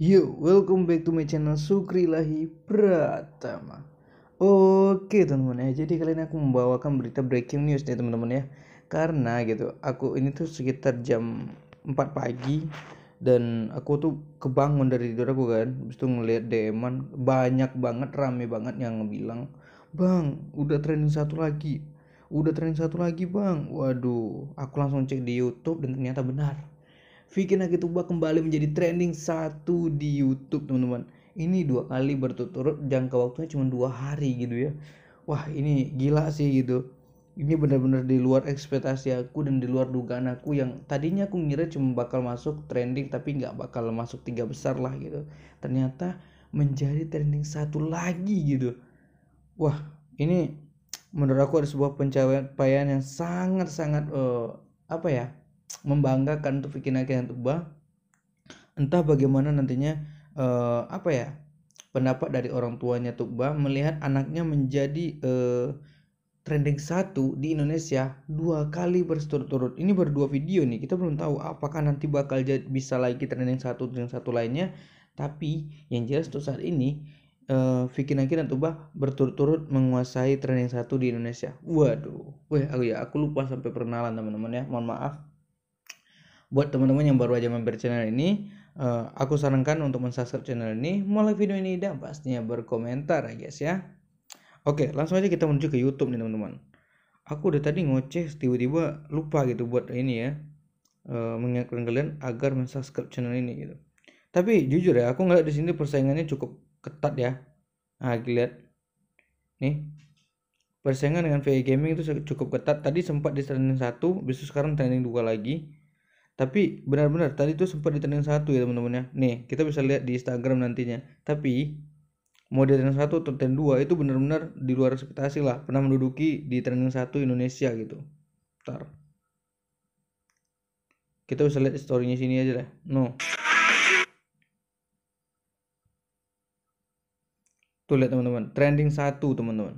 Yo, welcome back to my channel Sukri Sukrilahi Pratama Oke teman-teman ya, jadi kali ini aku membawakan berita breaking news nih teman-teman ya Karena gitu, aku ini tuh sekitar jam 4 pagi Dan aku tuh kebangun dari tidur aku kan Abis itu ngeliat dm banyak banget, rame banget yang bilang Bang, udah trending satu lagi Udah trending satu lagi bang Waduh, aku langsung cek di Youtube dan ternyata benar Vicky Nakituba kembali menjadi trending satu di YouTube teman-teman. Ini dua kali berturut-turut jangka waktunya cuma dua hari gitu ya. Wah ini gila sih gitu. Ini benar-benar di luar ekspektasi aku dan di luar dugaan aku yang tadinya aku ngira cuma bakal masuk trending tapi nggak bakal masuk tiga besar lah gitu. Ternyata menjadi trending satu lagi gitu. Wah ini menurut aku ada sebuah pencapaian yang sangat-sangat uh, apa ya? membanggakan untuk bikin akhirnya tubah entah bagaimana nantinya uh, apa ya pendapat dari orang tuanya Tuba melihat anaknya menjadi uh, trending satu di Indonesia dua kali berturut-turut. Ini berdua video nih. Kita belum tahu apakah nanti bakal jadi, bisa lagi trending satu dengan satu lainnya. Tapi yang jelas tuh saat ini uh, Vicky Naki dan Tuba berturut-turut menguasai trending satu di Indonesia. Waduh, weh aku oh ya aku lupa sampai perkenalan teman-teman ya. Mohon maaf buat teman-teman yang baru aja mampir channel ini uh, aku sarankan untuk mensubscribe channel ini mulai video ini dan pastinya berkomentar ya guys ya oke langsung aja kita menuju ke YouTube nih teman-teman aku udah tadi ngoceh tiba-tiba lupa gitu buat ini ya uh, mengingatkan kalian agar mensubscribe channel ini gitu tapi jujur ya aku ngeliat di sini persaingannya cukup ketat ya nah lihat nih persaingan dengan VE Gaming itu cukup ketat tadi sempat di trending satu, besok sekarang trending dua lagi tapi benar-benar tadi tuh sempat di trending satu ya teman-teman ya nih kita bisa lihat di Instagram nantinya tapi mau di trending satu atau trending dua itu benar-benar di luar ekspektasi lah pernah menduduki di trending satu Indonesia gitu ntar kita bisa lihat storynya sini aja deh no tuh lihat teman-teman trending satu teman-teman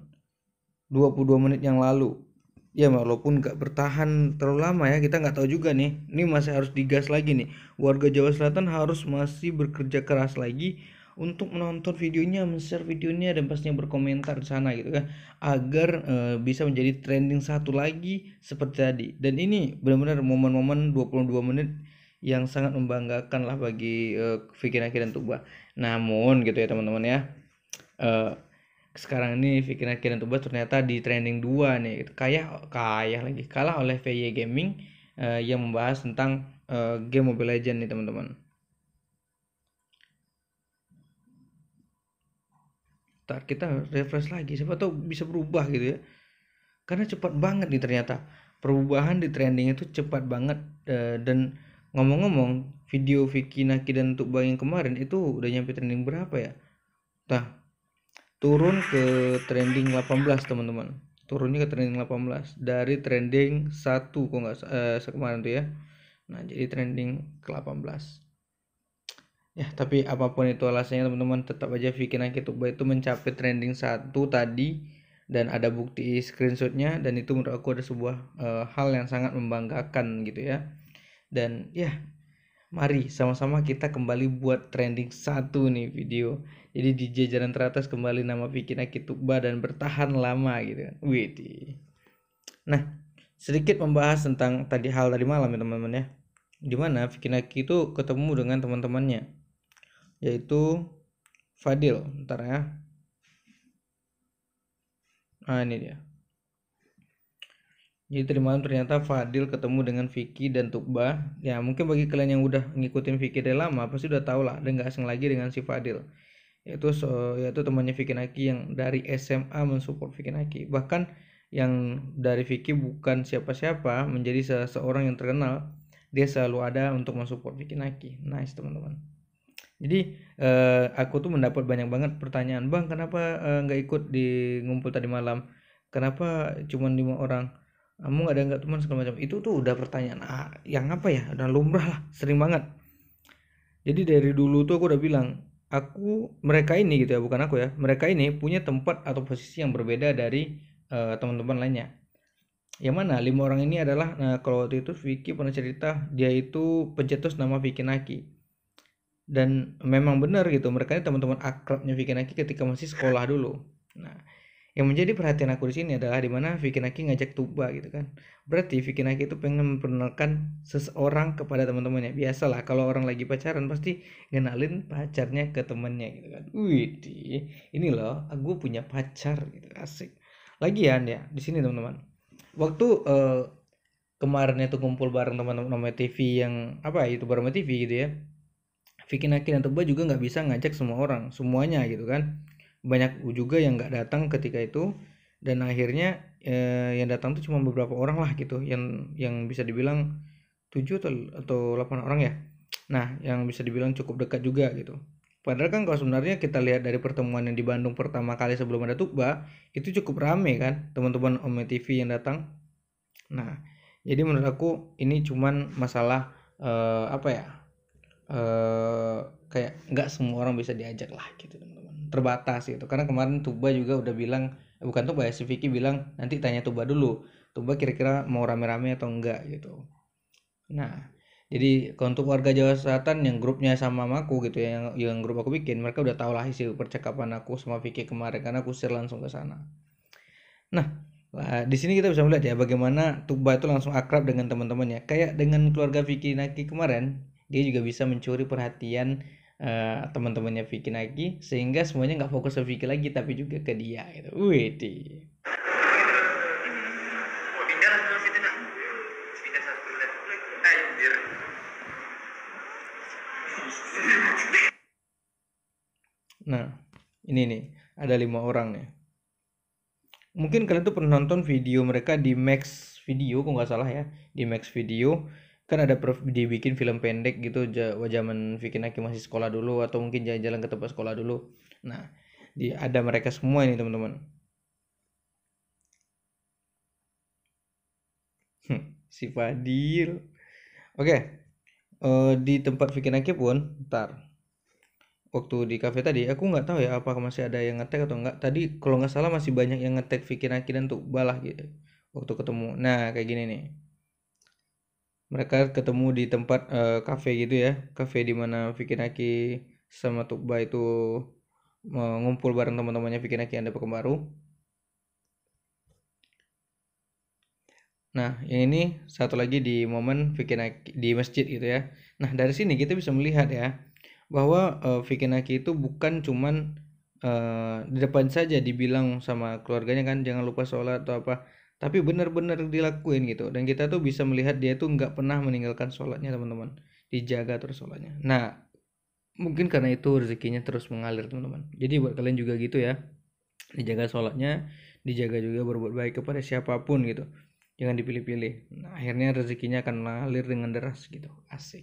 22 menit yang lalu ya walaupun nggak bertahan terlalu lama ya kita nggak tahu juga nih ini masih harus digas lagi nih warga Jawa Selatan harus masih bekerja keras lagi untuk menonton videonya, men-share videonya dan pastinya berkomentar di sana gitu kan agar e, bisa menjadi trending satu lagi seperti tadi. Dan ini benar-benar momen-momen 22 menit yang sangat membanggakan lah bagi e, eh, Fikir Akhir dan Tuba. Namun gitu ya teman-teman ya. E, sekarang ini vikin dan Tubas ternyata di trending 2 nih gitu. kayak kaya lagi kalah oleh VY Gaming uh, yang membahas tentang uh, game Mobile Legend nih teman-teman. Ntar kita refresh lagi siapa tahu bisa berubah gitu ya. Karena cepat banget nih ternyata perubahan di trending itu cepat banget uh, dan ngomong-ngomong video Vicky Naki dan Tubang yang kemarin itu udah nyampe trending berapa ya? Nah, turun ke trending 18 teman-teman turunnya ke trending 18 dari trending 1 kok nggak eh, kemarin tuh ya nah jadi trending ke 18 ya tapi apapun itu alasannya teman-teman tetap aja bikin Tuba itu mencapai trending 1 tadi dan ada bukti screenshotnya dan itu menurut aku ada sebuah uh, hal yang sangat membanggakan gitu ya dan ya Mari sama-sama kita kembali buat trending satu nih video. Jadi di jajaran teratas kembali nama Vicky Nakituba dan bertahan lama gitu kan. Nah, sedikit membahas tentang tadi hal tadi malam ya teman-teman ya. Dimana Vicky Naki itu ketemu dengan teman-temannya. Yaitu Fadil. Ntar ya. nah ini dia. Jadi tadi malam ternyata Fadil ketemu dengan Vicky dan Tukba. Ya mungkin bagi kalian yang udah ngikutin Vicky dari lama pasti udah tau lah dan gak asing lagi dengan si Fadil. Yaitu so, yaitu temannya Vicky Naki yang dari SMA mensupport Vicky Naki. Bahkan yang dari Vicky bukan siapa-siapa menjadi seseorang yang terkenal. Dia selalu ada untuk mensupport Vicky Naki. Nice teman-teman. Jadi eh, aku tuh mendapat banyak banget pertanyaan, "Bang, kenapa eh, nggak eh, ikut di ngumpul tadi malam? Kenapa cuma lima orang?" kamu ada nggak teman segala macam itu tuh udah pertanyaan ah, yang apa ya udah lumrah lah sering banget jadi dari dulu tuh aku udah bilang aku mereka ini gitu ya bukan aku ya mereka ini punya tempat atau posisi yang berbeda dari uh, teman-teman lainnya yang mana lima orang ini adalah nah kalau waktu itu Vicky pernah cerita dia itu pencetus nama Vicky Naki dan memang benar gitu mereka ini teman-teman akrabnya Vicky Naki ketika masih sekolah dulu nah yang menjadi perhatian aku di sini adalah di Vicky Naki ngajak tuba gitu kan. Berarti Vicky Naki itu pengen memperkenalkan seseorang kepada teman-temannya. Biasalah kalau orang lagi pacaran pasti ngenalin pacarnya ke temannya gitu kan. Wih, ini loh, aku punya pacar gitu. Asik. Lagian ya di sini teman-teman. Waktu uh, eh, kemarin itu kumpul bareng teman-teman sama TV yang apa itu bareng TV gitu ya. Vicky Naki dan Tuba juga nggak bisa ngajak semua orang, semuanya gitu kan banyak juga yang nggak datang ketika itu dan akhirnya eh, yang datang tuh cuma beberapa orang lah gitu yang yang bisa dibilang tujuh atau atau 8 orang ya. Nah, yang bisa dibilang cukup dekat juga gitu. Padahal kan kalau sebenarnya kita lihat dari pertemuan yang di Bandung pertama kali sebelum ada Tukba, itu cukup rame kan teman-teman Ome TV yang datang. Nah, jadi menurut aku ini cuman masalah uh, apa ya? Uh, kayak nggak semua orang bisa diajak lah gitu teman terbatas gitu karena kemarin Tuba juga udah bilang eh, bukan Tuba ya si Vicky bilang nanti tanya Tuba dulu Tuba kira-kira mau rame-rame atau enggak gitu nah jadi untuk warga Jawa Selatan yang grupnya sama aku gitu ya yang, yang grup aku bikin mereka udah tau lah isi percakapan aku sama Vicky kemarin karena aku share langsung ke sana nah Nah, di sini kita bisa melihat ya bagaimana Tuba itu langsung akrab dengan teman-temannya. Kayak dengan keluarga Vicky Naki kemarin, dia juga bisa mencuri perhatian uh, teman-temannya Vicky lagi sehingga semuanya nggak fokus ke Vicky lagi tapi juga ke dia gitu. Wih oh, Nah, ini nih ada lima orang nih. Mungkin kalian tuh pernah nonton video mereka di Max Video, kok nggak salah ya, di Max Video kan ada prof dibikin film pendek gitu zaman bikin Aki masih sekolah dulu atau mungkin jalan-jalan ke tempat sekolah dulu nah di ada mereka semua ini teman-teman hmm, si Fadil oke okay. uh, eh, di tempat bikin Aki pun ntar waktu di cafe tadi aku nggak tahu ya apa masih ada yang ngetek atau enggak tadi kalau nggak salah masih banyak yang ngetek Vicky Naki dan tuh balah gitu waktu ketemu nah kayak gini nih mereka ketemu di tempat uh, cafe gitu ya cafe di mana Vikinaki sama Tukba itu uh, ngumpul bareng teman-temannya Vikinaki yang ada pekembaru Nah, yang ini satu lagi di momen Vikinaki di masjid gitu ya. Nah, dari sini kita bisa melihat ya bahwa uh, Vikinaki itu bukan cuman uh, di depan saja dibilang sama keluarganya kan jangan lupa sholat atau apa tapi benar-benar dilakuin gitu dan kita tuh bisa melihat dia tuh nggak pernah meninggalkan sholatnya teman-teman dijaga terus sholatnya nah mungkin karena itu rezekinya terus mengalir teman-teman jadi buat kalian juga gitu ya dijaga sholatnya dijaga juga berbuat baik kepada siapapun gitu jangan dipilih-pilih nah, akhirnya rezekinya akan mengalir dengan deras gitu asik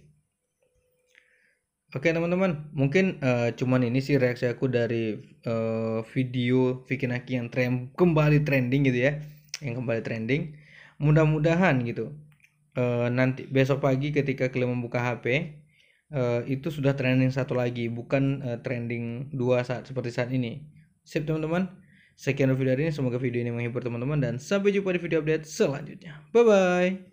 Oke teman-teman, mungkin uh, cuman ini sih reaksi aku dari uh, video Vicky Naki yang trend kembali trending gitu ya yang kembali trending mudah-mudahan gitu e, nanti besok pagi ketika kalian membuka HP e, eh, itu sudah trending satu lagi bukan e, trending dua saat seperti saat ini sip teman-teman sekian video dari ini semoga video ini menghibur teman-teman dan sampai jumpa di video update selanjutnya bye bye